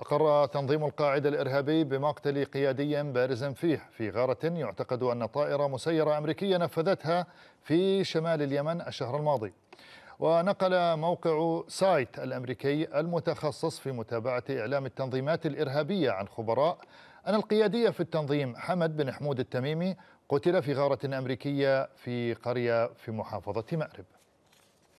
أقر تنظيم القاعدة الإرهابي بمقتل قيادي بارز فيه في غارة يعتقد أن طائرة مسيرة أمريكية نفذتها في شمال اليمن الشهر الماضي ونقل موقع سايت الأمريكي المتخصص في متابعة إعلام التنظيمات الإرهابية عن خبراء أن القيادية في التنظيم حمد بن حمود التميمي قتل في غارة أمريكية في قرية في محافظة مأرب